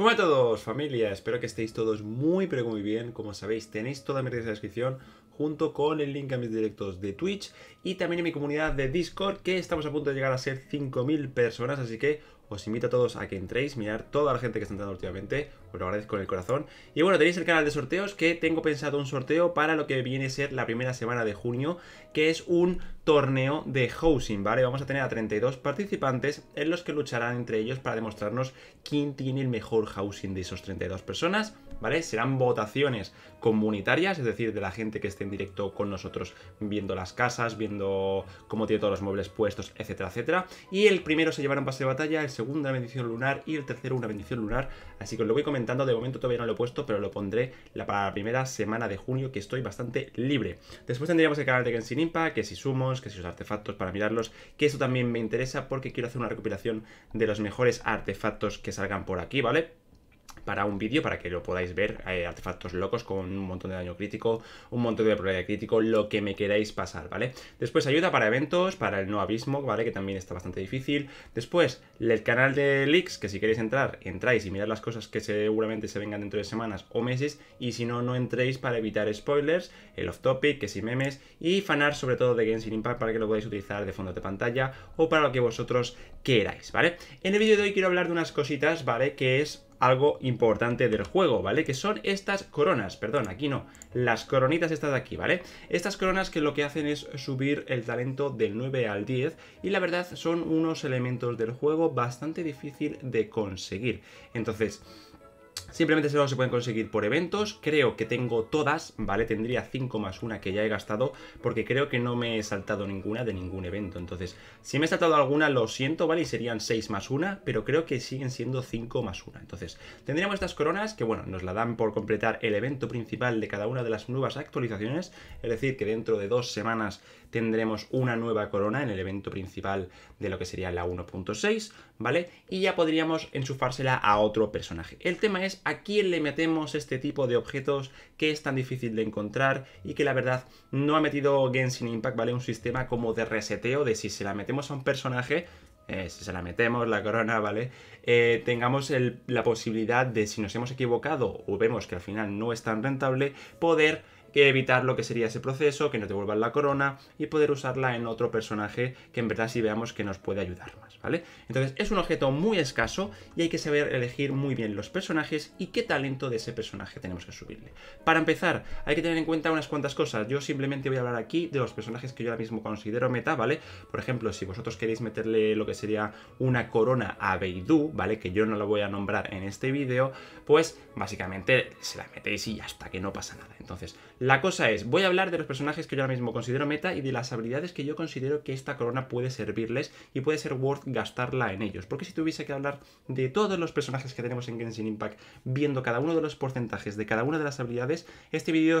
Hola pues a todos, familia. Espero que estéis todos muy, pero muy bien. Como sabéis, tenéis toda mi red de descripción junto con el link a mis directos de Twitch y también a mi comunidad de Discord que estamos a punto de llegar a ser 5.000 personas, así que os invito a todos a que entréis, mirar toda la gente que está entrando últimamente. Os lo agradezco con el corazón. Y bueno, tenéis el canal de sorteos que tengo pensado un sorteo para lo que viene a ser la primera semana de junio, que es un torneo de housing, ¿vale? Vamos a tener a 32 participantes en los que lucharán entre ellos para demostrarnos quién tiene el mejor housing de esos 32 personas. ¿vale? Serán votaciones comunitarias, es decir, de la gente que esté en directo con nosotros viendo las casas, viendo cómo tiene todos los muebles puestos, etcétera, etcétera. Y el primero se llevará un pase de batalla, el segundo una bendición lunar y el tercero una bendición lunar. Así que os lo voy comentando, de momento todavía no lo he puesto, pero lo pondré para la primera semana de junio que estoy bastante libre. Después tendríamos el canal de Genshin Impact, que si sumos, que si los artefactos para mirarlos, que eso también me interesa porque quiero hacer una recopilación de los mejores artefactos que salgan por aquí, ¿vale? para un vídeo para que lo podáis ver. Eh, artefactos locos con un montón de daño crítico, un montón de probabilidad crítico, lo que me queráis pasar, ¿vale? Después ayuda para eventos, para el no abismo, ¿vale? Que también está bastante difícil. Después, el canal de leaks, que si queréis entrar, entráis y mirad las cosas que seguramente se vengan dentro de semanas o meses. Y si no, no entréis para evitar spoilers, el off-topic, que si memes, y fanar sobre todo de Games Impact para que lo podáis utilizar de fondo de pantalla o para lo que vosotros queráis, ¿vale? En el vídeo de hoy quiero hablar de unas cositas, ¿vale? Que es algo importante del juego, ¿vale? Que son estas coronas, perdón, aquí no, las coronitas estas de aquí, ¿vale? Estas coronas que lo que hacen es subir el talento del 9 al 10 y la verdad son unos elementos del juego bastante difícil de conseguir. Entonces, Simplemente solo se pueden conseguir por eventos. Creo que tengo todas, ¿vale? Tendría 5 más una que ya he gastado porque creo que no me he saltado ninguna de ningún evento. Entonces, si me he saltado alguna, lo siento, ¿vale? Y serían 6 más una, pero creo que siguen siendo 5 más una. Entonces, tendríamos estas coronas que, bueno, nos la dan por completar el evento principal de cada una de las nuevas actualizaciones. Es decir, que dentro de dos semanas tendremos una nueva corona en el evento principal de lo que sería la 1.6, ¿vale? Y ya podríamos enchufársela a otro personaje. El tema es a quién le metemos este tipo de objetos que es tan difícil de encontrar y que la verdad no ha metido Genshin Impact, ¿vale? Un sistema como de reseteo de si se la metemos a un personaje, eh, si se la metemos, la corona, ¿vale? Eh, tengamos la posibilidad de, si nos hemos equivocado o vemos que al final no es tan rentable, poder que evitar lo que sería ese proceso, que nos devuelvan la corona y poder usarla en otro personaje que en verdad sí veamos que nos puede ayudar entonces es un objeto muy escaso y hay que saber elegir muy bien los personajes y qué talento de ese personaje tenemos que subirle. Para empezar, hay que tener en cuenta unas cuantas cosas. Yo simplemente voy a hablar aquí de los personajes que yo ahora mismo considero meta, ¿vale? Por ejemplo, si vosotros queréis meterle lo que sería una corona a Beidou, ¿vale? Que yo no la voy a nombrar en este vídeo, pues básicamente se la metéis y hasta que no pasa nada. Entonces, la cosa es, voy a hablar de los personajes que yo ahora mismo considero meta y de las habilidades que yo considero que esta corona puede servirles y puede ser worth gastarla en ellos. Porque si tuviese que hablar de todos los personajes que tenemos en Genshin Impact, viendo cada uno de los porcentajes de cada una de las habilidades, este vídeo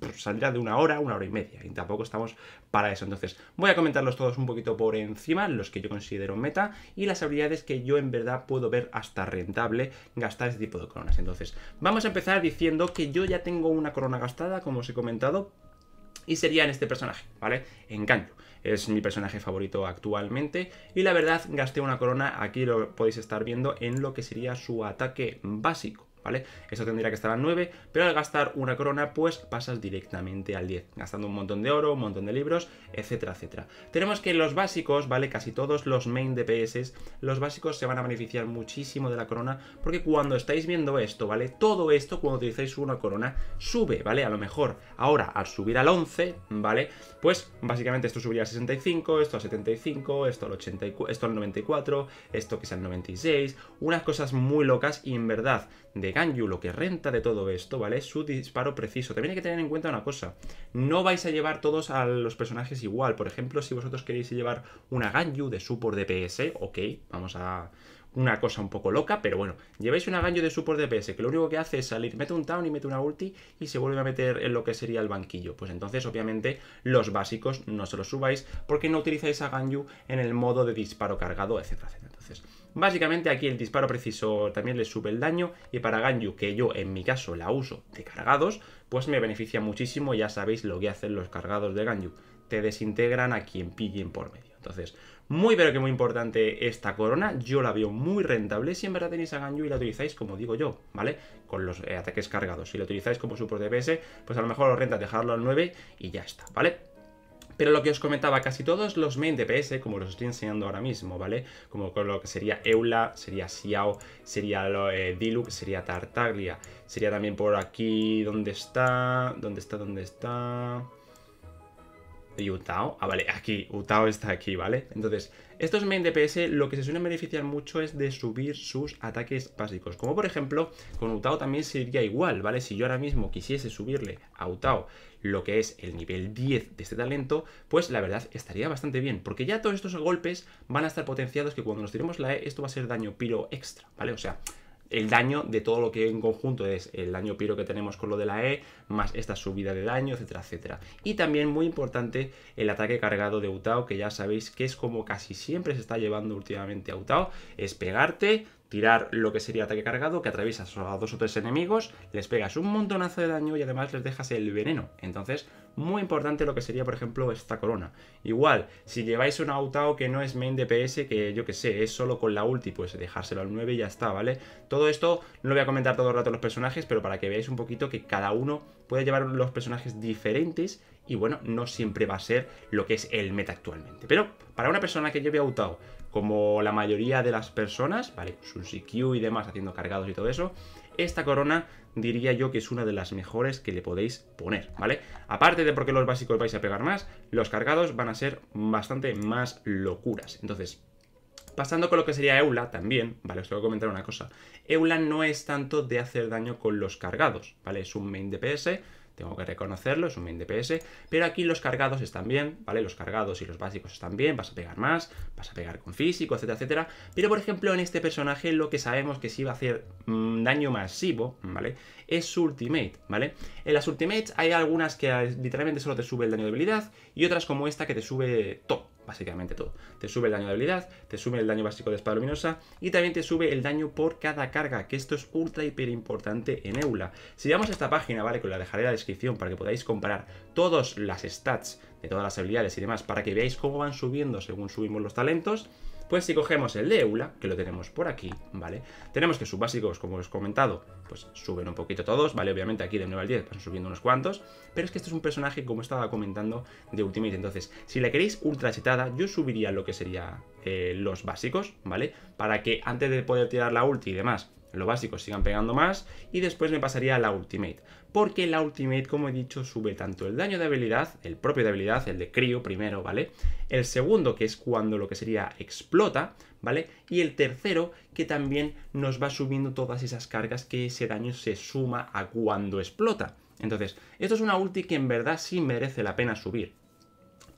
pues, saldrá de una hora, una hora y media, y tampoco estamos para eso. Entonces, voy a comentarlos todos un poquito por encima, los que yo considero meta, y las habilidades que yo en verdad puedo ver hasta rentable gastar ese tipo de coronas. Entonces, vamos a empezar diciendo que yo ya tengo una corona gastada, como os he comentado, y sería en este personaje, ¿vale? En cambio Es mi personaje favorito actualmente y la verdad gasté una corona, aquí lo podéis estar viendo en lo que sería su ataque básico. ¿vale? tendría que estar al 9, pero al gastar una corona, pues pasas directamente al 10, gastando un montón de oro, un montón de libros, etcétera, etcétera. Tenemos que los básicos, ¿vale? Casi todos los main DPS, los básicos se van a beneficiar muchísimo de la corona, porque cuando estáis viendo esto, ¿vale? Todo esto, cuando utilizáis una corona, sube, ¿vale? A lo mejor ahora al subir al 11, ¿vale? Pues básicamente esto subiría al 65, esto al 75, esto al 84, esto al 94, esto que sea al 96, unas cosas muy locas y en verdad de Ganyu, lo que renta de todo esto, ¿vale? su disparo preciso. También hay que tener en cuenta una cosa, no vais a llevar todos a los personajes igual. Por ejemplo, si vosotros queréis llevar una Ganyu de support DPS, ok, vamos a una cosa un poco loca, pero bueno, lleváis una ganju de support DPS que lo único que hace es salir, mete un town y mete una ulti y se vuelve a meter en lo que sería el banquillo. Pues entonces, obviamente, los básicos no se los subáis porque no utilizáis a Ganyu en el modo de disparo cargado, etcétera, etcétera. Entonces, Básicamente aquí el disparo preciso también le sube el daño y para Ganju que yo en mi caso la uso de cargados, pues me beneficia muchísimo, ya sabéis lo que hacen los cargados de Ganju te desintegran a quien pillen por medio. Entonces, muy pero que muy importante esta corona, yo la veo muy rentable si en verdad tenéis a Ganyu y la utilizáis como digo yo, ¿vale? Con los eh, ataques cargados, si la utilizáis como support DPS, pues a lo mejor os renta dejarlo al 9 y ya está, ¿vale? pero lo que os comentaba, casi todos los main DPS, como los estoy enseñando ahora mismo, ¿vale? Como con lo que sería Eula, sería Xiao, sería lo, eh, Diluc, sería Tartaglia, sería también por aquí, ¿dónde está? ¿Dónde está? ¿Dónde está? y Utao. Ah, vale, aquí, Utao está aquí, ¿vale? Entonces, estos main DPS lo que se suelen beneficiar mucho es de subir sus ataques básicos. Como por ejemplo, con Utao también sería igual, ¿vale? Si yo ahora mismo quisiese subirle a Utao lo que es el nivel 10 de este talento, pues la verdad estaría bastante bien, porque ya todos estos golpes van a estar potenciados que cuando nos tiremos la E, esto va a ser daño piro extra, ¿vale? O sea, el daño de todo lo que en conjunto es el daño piro que tenemos con lo de la E, más esta subida de daño, etcétera, etcétera. Y también muy importante el ataque cargado de Utao, que ya sabéis que es como casi siempre se está llevando últimamente a Utao, es pegarte, tirar lo que sería ataque cargado, que atraviesas a dos o tres enemigos, les pegas un montonazo de daño y además les dejas el veneno. Entonces, muy importante lo que sería, por ejemplo, esta corona. Igual, si lleváis un autao que no es main DPS, que yo que sé, es solo con la ulti, pues dejárselo al 9 y ya está, ¿vale? Todo esto no lo voy a comentar todo el rato los personajes, pero para que veáis un poquito que cada uno puede llevar los personajes diferentes y bueno, no siempre va a ser lo que es el meta actualmente. Pero para una persona que lleve autado, como la mayoría de las personas, ¿vale? su CQ y demás, haciendo cargados y todo eso, esta corona diría yo que es una de las mejores que le podéis poner, ¿vale? Aparte de porque los básicos vais a pegar más, los cargados van a ser bastante más locuras. Entonces, Pasando con lo que sería Eula también, ¿vale? Os tengo que comentar una cosa. Eula no es tanto de hacer daño con los cargados, ¿vale? Es un main DPS, tengo que reconocerlo, es un main DPS, pero aquí los cargados están bien, ¿vale? Los cargados y los básicos están bien, vas a pegar más, vas a pegar con físico, etcétera, etcétera. Pero, por ejemplo, en este personaje lo que sabemos que sí va a hacer mm, daño masivo, ¿vale? Es su ultimate, ¿vale? En las ultimates hay algunas que eh, literalmente solo te sube el daño de habilidad y otras como esta que te sube top básicamente todo. Te sube el daño de habilidad, te sube el daño básico de espada luminosa y también te sube el daño por cada carga, que esto es ultra hiper importante en Eula. Si vamos a esta página, ¿vale? Que la dejaré en la descripción para que podáis comparar todas las stats de todas las habilidades y demás para que veáis cómo van subiendo según subimos los talentos pues si cogemos el de Eula, que lo tenemos por aquí, ¿vale? Tenemos que sus básicos, como os he comentado, pues suben un poquito todos, ¿vale? Obviamente aquí de 9 al 10 pasan subiendo unos cuantos, pero es que este es un personaje, como estaba comentando, de Ultimate. Entonces, si la queréis ultra chetada, yo subiría lo que sería eh, los básicos, ¿vale? Para que antes de poder tirar la ulti y demás, lo básico sigan pegando más y después me pasaría a la ultimate porque la ultimate como he dicho sube tanto el daño de habilidad el propio de habilidad el de crío primero vale el segundo que es cuando lo que sería explota vale y el tercero que también nos va subiendo todas esas cargas que ese daño se suma a cuando explota entonces esto es una ulti que en verdad sí merece la pena subir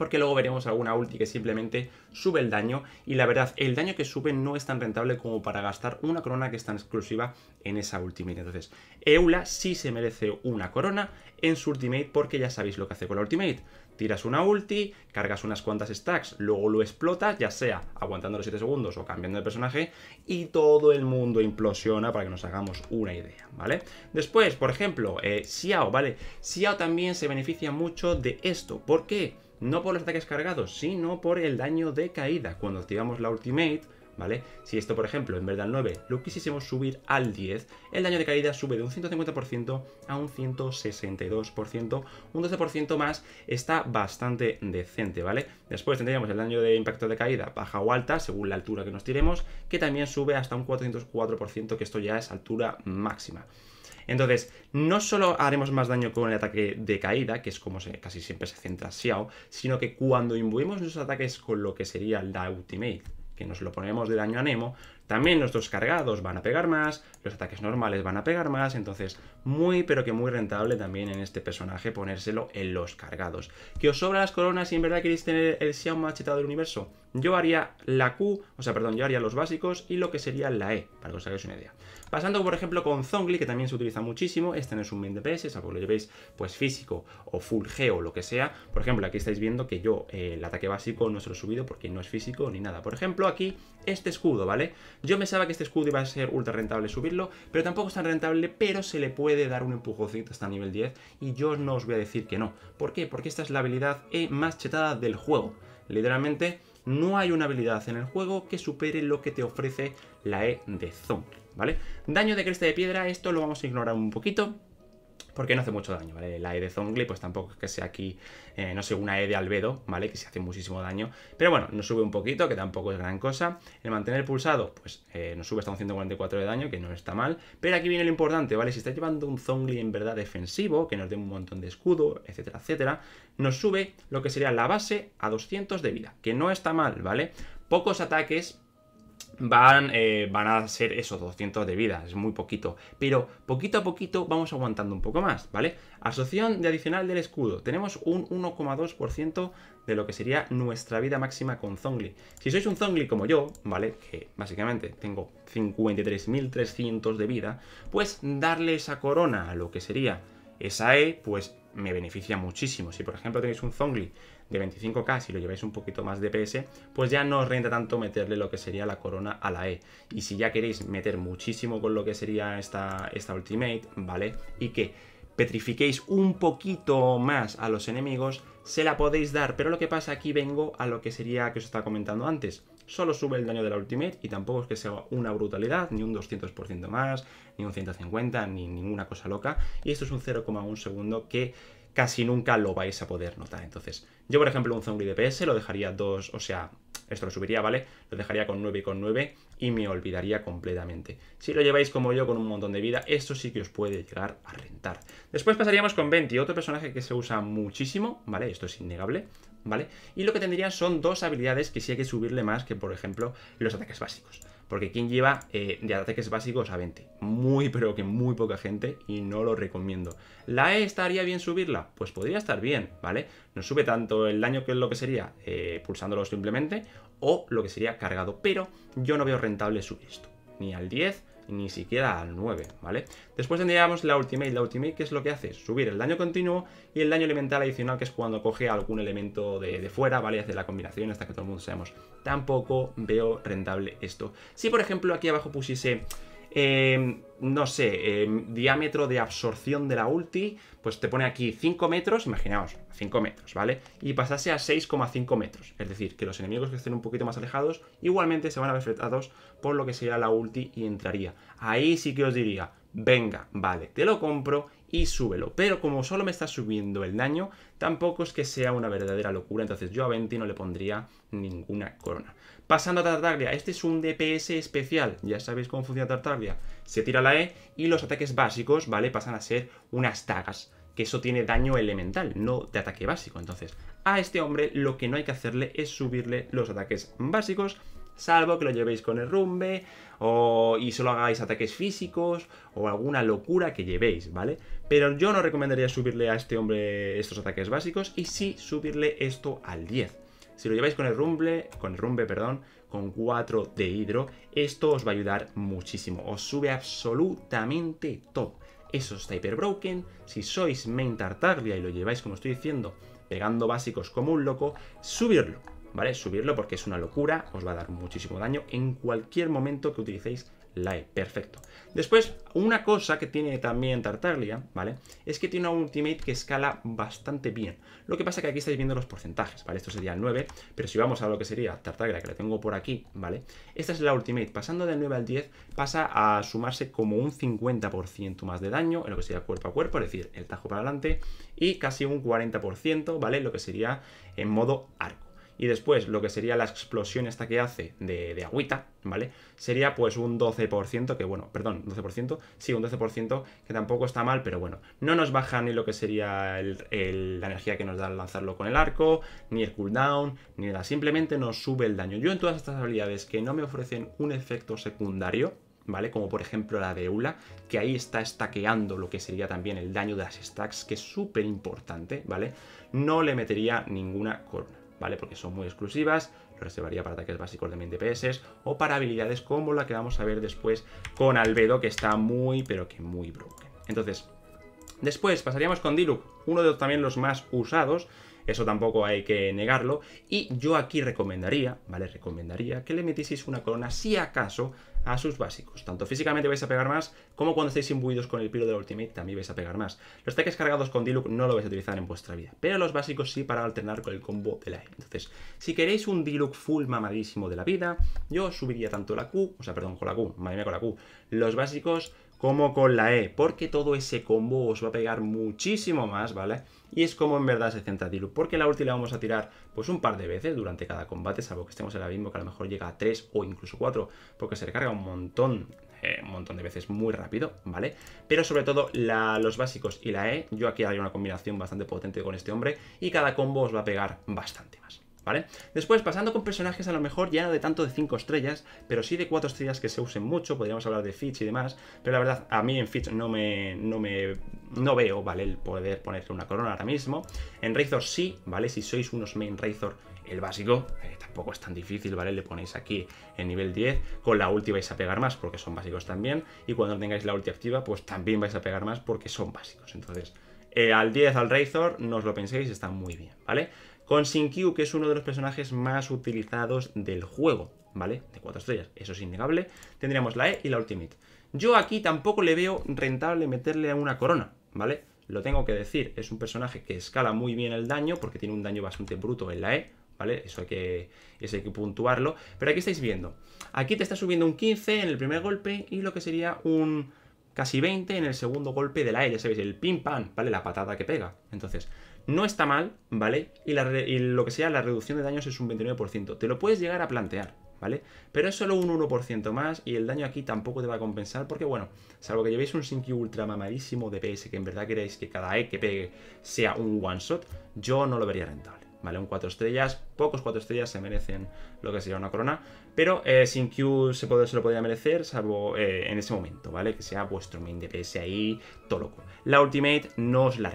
porque luego veremos alguna ulti que simplemente sube el daño y la verdad, el daño que sube no es tan rentable como para gastar una corona que es tan exclusiva en esa ultimate. Entonces, Eula sí se merece una corona en su ultimate porque ya sabéis lo que hace con la ultimate. Tiras una ulti, cargas unas cuantas stacks, luego lo explotas, ya sea aguantando los 7 segundos o cambiando de personaje, y todo el mundo implosiona para que nos hagamos una idea, ¿vale? Después, por ejemplo, eh, Xiao, ¿vale? Xiao también se beneficia mucho de esto. ¿Por qué? No por los ataques cargados, sino por el daño de caída. Cuando activamos la ultimate, ¿vale? Si esto, por ejemplo, en verdad al 9 lo quisiésemos subir al 10, el daño de caída sube de un 150% a un 162%, un 12% más está bastante decente, ¿vale? Después tendríamos el daño de impacto de caída baja o alta, según la altura que nos tiremos, que también sube hasta un 404%, que esto ya es altura máxima. Entonces, no solo haremos más daño con el ataque de caída, que es como se, casi siempre se centra Xiao, sino que cuando imbuimos los ataques con lo que sería la ultimate, que nos lo ponemos de daño a Nemo, también los dos cargados van a pegar más, los ataques normales van a pegar más, entonces muy pero que muy rentable también en este personaje ponérselo en los cargados. ¿Que os sobra las coronas y en verdad queréis tener el Xiao más del universo? Yo haría la Q, o sea, perdón, yo haría los básicos y lo que sería la E, para que os hagáis una idea. Pasando, por ejemplo, con Zongli, que también se utiliza muchísimo, este no es un main DPS, algo que lo llevéis pues físico o full geo o lo que sea. Por ejemplo, aquí estáis viendo que yo eh, el ataque básico no se lo he subido porque no es físico ni nada. Por ejemplo, aquí este escudo, ¿vale? Yo pensaba que este escudo iba a ser ultra rentable subirlo, pero tampoco es tan rentable, pero se le puede dar un empujocito hasta nivel 10 y yo no os voy a decir que no. ¿Por qué? Porque esta es la habilidad E más chetada del juego. Literalmente no hay una habilidad en el juego que supere lo que te ofrece la E de Zombie, ¿vale? Daño de cresta de piedra, esto lo vamos a ignorar un poquito, porque no hace mucho daño, ¿vale? La E de Zongli, pues tampoco es que sea aquí, eh, no sé, una E de albedo, ¿vale? Que se hace muchísimo daño. Pero bueno, nos sube un poquito, que tampoco es gran cosa. El mantener pulsado, pues eh, nos sube hasta un 144 de daño, que no está mal. Pero aquí viene lo importante, ¿vale? Si está llevando un Zongli en verdad defensivo, que nos dé un montón de escudo, etcétera, etcétera, nos sube lo que sería la base a 200 de vida, que no está mal, ¿vale? Pocos ataques, van, eh, van a ser esos 200 de vida, es muy poquito. Pero poquito a poquito vamos aguantando un poco más, ¿vale? Asociación de adicional del escudo. Tenemos un 1,2% de lo que sería nuestra vida máxima con Zongli. Si sois un Zongli como yo, ¿vale? Que básicamente tengo 53.300 de vida, pues darle esa corona a lo que sería esa E, pues me beneficia muchísimo. Si por ejemplo tenéis un Zongli de 25K, si lo lleváis un poquito más de PS, pues ya no os renta tanto meterle lo que sería la corona a la E. Y si ya queréis meter muchísimo con lo que sería esta, esta Ultimate, ¿vale? Y que petrifiquéis un poquito más a los enemigos, se la podéis dar. Pero lo que pasa aquí vengo a lo que sería que os estaba comentando antes solo sube el daño de la ultimate y tampoco es que sea una brutalidad, ni un 200% más, ni un 150, ni ninguna cosa loca. Y esto es un 0,1 segundo que casi nunca lo vais a poder notar. Entonces, yo por ejemplo un zombie DPS lo dejaría 2, o sea, esto lo subiría, ¿vale? Lo dejaría con 9 y con 9 y me olvidaría completamente. Si lo lleváis como yo con un montón de vida, esto sí que os puede llegar a rentar. Después pasaríamos con 20, otro personaje que se usa muchísimo, ¿vale? Esto es innegable, ¿vale? Y lo que tendría son dos habilidades que sí hay que subirle más que, por ejemplo, los ataques básicos. Porque ¿quién lleva eh, de ataques básicos a 20. Muy, pero que muy poca gente y no lo recomiendo. ¿La E estaría bien subirla? Pues podría estar bien, ¿vale? No sube tanto el daño que es lo que sería eh, pulsándolo simplemente o lo que sería cargado. Pero yo no veo rentable subir esto. Ni al 10 ni siquiera al 9, ¿vale? Después tendríamos la Ultimate. La Ultimate, ¿qué es lo que hace? Subir el daño continuo y el daño elemental adicional, que es cuando coge algún elemento de, fuera, ¿vale? Y hace la combinación hasta que todo el mundo seamos Tampoco veo rentable esto. Si, por ejemplo, aquí abajo pusiese Em, no sé, em, diámetro de absorción de la ulti, pues te pone aquí 5 metros, imaginaos, 5 metros, ¿vale? Y pasase a 6,5 metros. Es decir, que los enemigos que estén un poquito más alejados igualmente se van a ver afectados por lo que sería la ulti y entraría. Ahí sí que os diría, venga, vale, te lo compro y súbelo. Pero como solo me está subiendo el daño, tampoco es que sea una verdadera locura, entonces yo a 20 no le pondría ninguna corona. Pasando a Tartaglia, este es un DPS especial, ya sabéis cómo funciona Tartaglia. Se tira la E y los ataques básicos, ¿vale? Pasan a ser unas tagas, que eso tiene daño elemental, no de ataque básico. Entonces, a este hombre lo que no hay que hacerle es subirle los ataques básicos, salvo que lo llevéis con el rumbe o, y solo hagáis ataques físicos o alguna locura que llevéis, ¿vale? Pero yo no recomendaría subirle a este hombre estos ataques básicos y sí subirle esto al 10. Si lo lleváis con el rumble, con el rumble, perdón, con 4 de hidro, esto os va a ayudar muchísimo. Os sube absolutamente todo. Eso está hiperbroken. Si sois main Tartaglia y lo lleváis, como estoy diciendo, pegando básicos como un loco, subirlo, ¿vale? Subirlo porque es una locura, os va a dar muchísimo daño en cualquier momento que utilicéis e, perfecto. Después, una cosa que tiene también Tartaglia, ¿vale? Es que tiene una ultimate que escala bastante bien. Lo que pasa que aquí estáis viendo los porcentajes, ¿vale? Esto sería el 9, pero si vamos a lo que sería Tartaglia, que la tengo por aquí, ¿vale? Esta es la ultimate. Pasando del 9 al 10, pasa a sumarse como un 50% más de daño en lo que sería cuerpo a cuerpo, es decir, el tajo para adelante, y casi un 40%, ¿vale? Lo que sería en modo arco y después lo que sería la explosión esta que hace de, agüita, ¿vale? Sería pues un 12%, que bueno, perdón, 12%, sí, un 12%, que tampoco está mal, pero bueno, no nos baja ni lo que sería la energía que nos da al lanzarlo con el arco, ni el cooldown, ni nada, simplemente nos sube el daño. Yo en todas estas habilidades que no me ofrecen un efecto secundario, ¿vale? Como por ejemplo la de Eula, que ahí está estaqueando lo que sería también el daño de las stacks, que es súper importante, ¿vale? No le metería ninguna corona. ¿vale? Porque son muy exclusivas, lo reservaría para ataques básicos de main DPS o para habilidades como la que vamos a ver después con Albedo, que está muy, pero que muy broken. Entonces, después pasaríamos con Diluc, uno de también los más usados, eso tampoco hay que negarlo. Y yo aquí recomendaría, ¿vale? Recomendaría que le metieseis una corona, si acaso, a sus básicos. Tanto físicamente vais a pegar más, como cuando estéis imbuidos con el pilo del Ultimate también vais a pegar más. Los ataques cargados con Diluc no lo vais a utilizar en vuestra vida, pero los básicos sí para alternar con el combo de la e. Entonces, si queréis un Diluc full mamadísimo de la vida, yo subiría tanto la Q, o sea, perdón, con la Q, madre mía con la Q, los básicos como con la E, porque todo ese combo os va a pegar muchísimo más, ¿vale? Y es como en verdad se centra Dilu. porque la ulti la vamos a tirar pues un par de veces durante cada combate, salvo que estemos en el abismo que a lo mejor llega a 3 o incluso 4, porque se recarga un montón, eh, un montón de veces muy rápido, ¿vale? Pero sobre todo los básicos y la E, yo aquí haría una combinación bastante potente con este hombre y cada combo os va a pegar bastante más. ¿Vale? Después, pasando con personajes a lo mejor ya no de tanto de 5 estrellas, pero sí de 4 estrellas que se usen mucho, podríamos hablar de Fitch y demás, pero la verdad, a mí en Fitch no me, no me, no veo, ¿vale? El poder ponerse una corona ahora mismo. En Razor sí, ¿vale? Si sois unos main Razor, el básico, eh, tampoco es tan difícil, ¿vale? Le ponéis aquí en nivel 10, con la ulti vais a pegar más porque son básicos también, y cuando tengáis la ulti activa, pues también vais a pegar más porque son básicos, entonces... Eh, al 10 al Razor, no os lo penséis, está muy bien, ¿vale? Con Q que es uno de los personajes más utilizados del juego, ¿vale? De cuatro estrellas, eso es innegable. Tendríamos la E y la Ultimate. Yo aquí tampoco le veo rentable meterle a una corona, ¿vale? Lo tengo que decir, es un personaje que escala muy bien el daño, porque tiene un daño bastante bruto en la E, ¿vale? Eso hay que, eso hay que puntuarlo. Pero aquí estáis viendo, aquí te está subiendo un 15 en el primer golpe y lo que sería un casi 20 en el segundo golpe de la E, ya sabéis, el pim pam, ¿vale? La patada que pega. Entonces, no está mal, ¿vale? Y, lo que sea, la reducción de daños es un 29%. Te lo puedes llegar a plantear, ¿vale? Pero es solo un 1% más y el daño aquí tampoco te va a compensar porque, bueno, salvo que llevéis un Sinky ultra mamadísimo de PS que en verdad queréis que cada E que pegue sea un one shot, yo no lo vería rentable. ¿Vale? Un 4 estrellas, pocos 4 estrellas se merecen lo que sería una corona, pero eh, sin Q se, lo podría merecer, salvo eh, en ese momento, ¿vale? Que sea vuestro main DPS ahí, todo loco. La ultimate no os la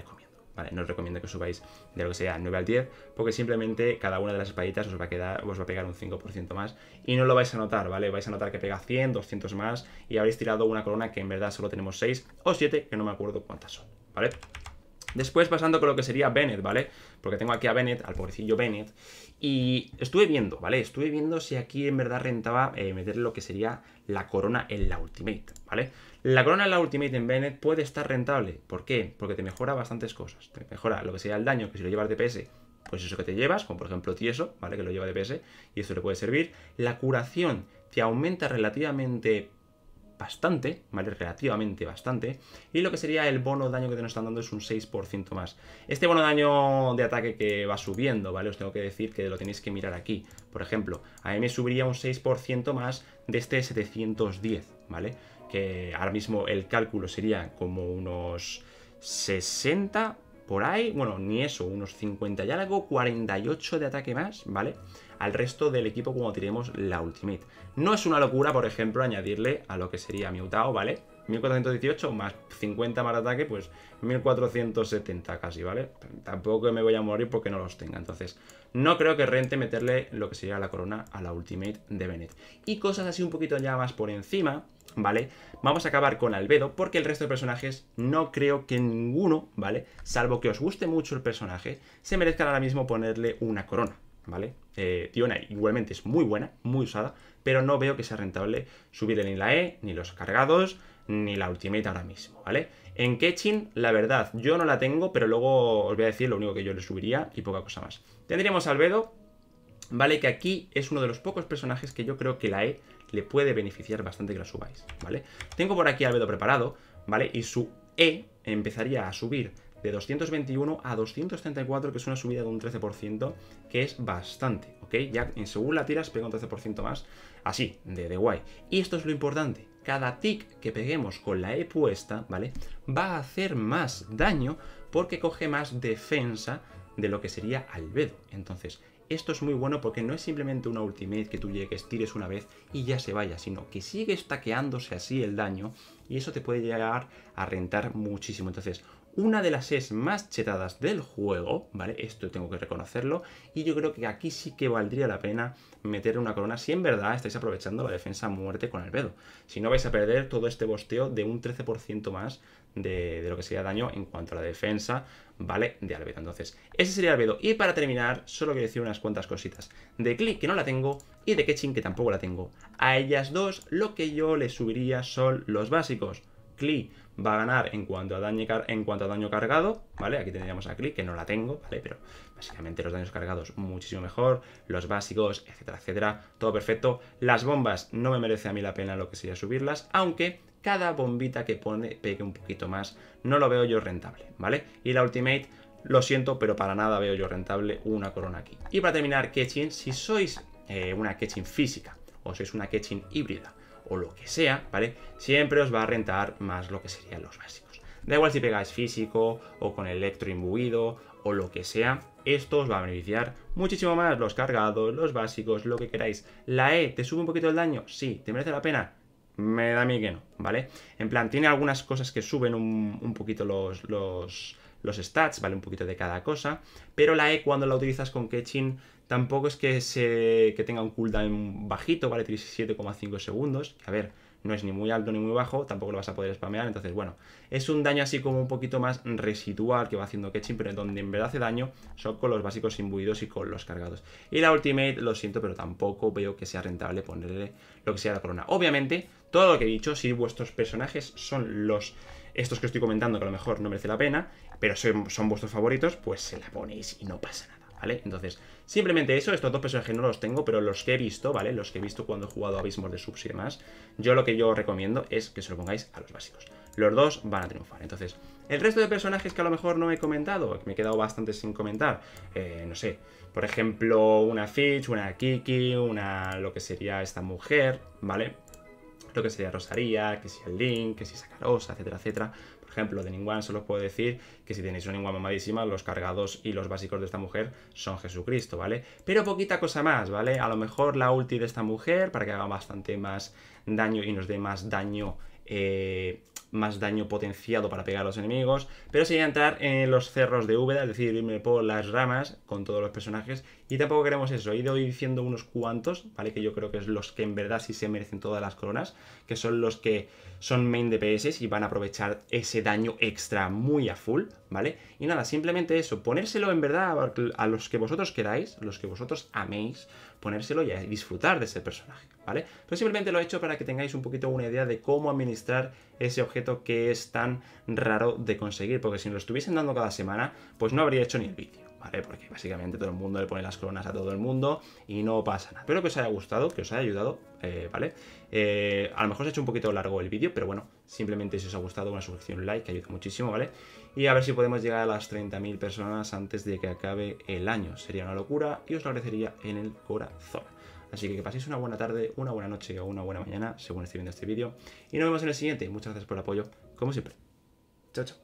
¿vale? No os recomiendo que subáis de lo que sea 9 al 10, porque simplemente cada una de las espaditas os va a, quedar, a pegar un 5% más y no lo vais a notar, ¿vale? Vais a notar que pega 100, 200 más y habréis tirado una corona que en verdad solo tenemos 6 o 7, que no me acuerdo cuántas son, ¿vale? Después pasando con lo que sería Bennett, ¿vale? Porque tengo aquí a Bennett, al pobrecillo Bennett, y estuve viendo, ¿vale? Estuve viendo si aquí en verdad rentaba eh, meter lo que sería la corona en la Ultimate, ¿vale? La corona de la Ultimate en Bennett puede estar rentable. ¿Por qué? Porque te mejora bastantes cosas. Te mejora lo que sería el daño, que si lo llevas de PS, pues eso que te llevas, como por ejemplo Tieso, ¿vale? Que lo lleva de PS, y eso le puede servir. La curación te aumenta relativamente bastante, ¿vale? Relativamente bastante. Y lo que sería el bono de daño que te nos están dando es un 6% más. Este bono de daño de ataque que va subiendo, ¿vale? Os tengo que decir que lo tenéis que mirar aquí. Por ejemplo, a mí me subiría un 6% más de este 710, ¿vale? ahora mismo el cálculo sería como unos 60 por ahí, bueno, ni eso, unos 50 y algo, 48 de ataque más, ¿vale? Al resto del equipo como tiremos la ultimate. No es una locura, por ejemplo, añadirle a lo que sería Mutao, ¿vale? 1418 más 50 más ataque, pues 1470 casi, ¿vale? Tampoco me voy a morir porque no los tenga, entonces no creo que rente meterle lo que sería la corona a la ultimate de Bennett. Y cosas así un poquito ya más por encima, ¿vale? Vamos a acabar con Albedo porque el resto de personajes no creo que ninguno, ¿vale? Salvo que os guste mucho el personaje, se merezca ahora mismo ponerle una corona, ¿vale? Diona eh, igualmente es muy buena, muy usada, pero no veo que sea rentable subirle ni la E, ni los cargados, ni la Ultimate ahora mismo, ¿vale? En Ketching, la verdad, yo no la tengo, pero luego os voy a decir lo único que yo le subiría y poca cosa más. Tendríamos Albedo, ¿vale? Que aquí es uno de los pocos personajes que yo creo que la E le puede beneficiar bastante que la subáis, ¿vale? Tengo por aquí Albedo preparado, ¿vale? Y su E empezaría a subir de 221 a 234, que es una subida de un 13%, que es bastante, ¿ok? Ya en según la tiras pega un 13% más, así, de, de guay. Y esto es lo importante, cada tick que peguemos con la E puesta, ¿vale? Va a hacer más daño porque coge más defensa de lo que sería albedo. Entonces, esto es muy bueno porque no es simplemente una ultimate que tú llegues, tires una vez y ya se vaya, sino que sigue estaqueándose así el daño y eso te puede llegar a rentar muchísimo. Entonces, una de las es más chetadas del juego, ¿vale? Esto tengo que reconocerlo, y yo creo que aquí sí que valdría la pena meter una corona si en verdad estáis aprovechando la defensa muerte con el Si no vais a perder todo este bosteo de un 13% más de, lo que sería daño en cuanto a la defensa, ¿vale? De Albedo. Entonces, ese sería Albedo. Y para terminar, solo quiero decir unas cuantas cositas. De Click, que no la tengo, y de Ketching, que tampoco la tengo. A ellas dos, lo que yo le subiría son los básicos. Klee va a ganar en cuanto a daño, en cuanto a daño cargado, ¿vale? Aquí tendríamos a Klee, que no la tengo, ¿vale? Pero básicamente los daños cargados muchísimo mejor, los básicos, etcétera, etcétera, todo perfecto. Las bombas no me merece a mí la pena lo que sería subirlas, aunque cada bombita que pone pegue un poquito más, no lo veo yo rentable, ¿vale? Y la Ultimate... Lo siento, pero para nada veo yo rentable una corona aquí. Y para terminar, Ketchin, si sois eh, una Ketchin física o sois una Ketchin híbrida, o lo que sea, ¿vale? Siempre os va a rentar más lo que serían los básicos. Da igual si pegáis físico o con electro imbuido o lo que sea, esto os va a beneficiar muchísimo más los cargados, los básicos, lo que queráis. ¿La E te sube un poquito el daño? Sí, ¿te merece la pena? Me da a mí que no, ¿vale? En plan, tiene algunas cosas que suben un, poquito los, los, los stats, ¿vale? Un poquito de cada cosa, pero la E cuando la utilizas con Ketching Tampoco es que, se, que tenga un cooldown bajito, vale 37,5 segundos. a ver, no es ni muy alto ni muy bajo, tampoco lo vas a poder spamear, entonces bueno, es un daño así como un poquito más residual que va haciendo Ketching pero donde en verdad hace daño son con los básicos imbuidos y con los cargados. Y la Ultimate, lo siento, pero tampoco veo que sea rentable ponerle lo que sea la corona. Obviamente, todo lo que he dicho, si vuestros personajes son los... Estos que estoy comentando que a lo mejor no merece la pena, pero son, son vuestros favoritos, pues se la ponéis y no pasa nada. ¿vale? Entonces, simplemente eso, estos dos personajes no los tengo, pero los que he visto, ¿vale? Los que he visto cuando he jugado abismos de subs y demás, yo lo que yo recomiendo es que se lo pongáis a los básicos. Los dos van a triunfar. Entonces, el resto de personajes que a lo mejor no he comentado, que me he quedado bastante sin comentar, eh, no sé, por ejemplo, una Fitch, una Kiki, una lo que sería esta mujer, ¿vale? Lo que sería Rosaría, que si el Link, que si Sakarosa, etcétera, etcétera ejemplo de ninguna solo os puedo decir que si tenéis una ninguna mamadísima, los cargados y los básicos de esta mujer son Jesucristo, ¿vale? Pero poquita cosa más, ¿vale? A lo mejor la ulti de esta mujer para que haga bastante más daño y nos dé más daño... Eh, más daño potenciado para pegar a los enemigos, pero sería entrar en los cerros de Úbeda, es decir, irme por las ramas con todos los personajes, y tampoco queremos eso, he ido diciendo unos cuantos, ¿vale? Que yo creo que es los que en verdad sí se merecen todas las coronas, que son los que son main DPS y van a aprovechar ese daño extra muy a full, ¿vale? Y nada, simplemente eso, ponérselo en verdad a los que vosotros queráis, los que vosotros améis, ponérselo y disfrutar de ese personaje, ¿vale? Pues simplemente lo he hecho para que tengáis un poquito una idea de cómo administrar ese objeto que es tan raro de conseguir, porque si lo estuviesen dando cada semana, pues no habría hecho ni el vídeo. Porque básicamente todo el mundo le pone las coronas a todo el mundo y no pasa nada. Espero que os haya gustado, que os haya ayudado, eh, ¿vale? Eh, a lo mejor se ha hecho un poquito largo el vídeo, pero bueno, simplemente si os ha gustado una suscripción, un like, que ayuda muchísimo, ¿vale? Y a ver si podemos llegar a las 30.000 personas antes de que acabe el año. Sería una locura y os lo agradecería en el corazón. Así que que paséis una buena tarde, una buena noche o una buena mañana, según esté viendo este vídeo. Y nos vemos en el siguiente. Muchas gracias por el apoyo, como siempre. Chao, chao.